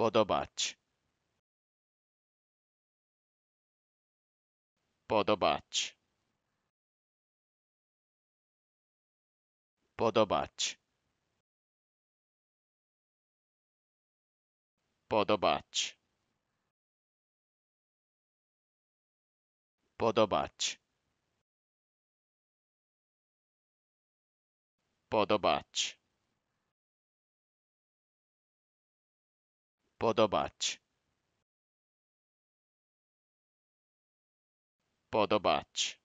podobać podobać podobać podobać podobać podobać podobać podobać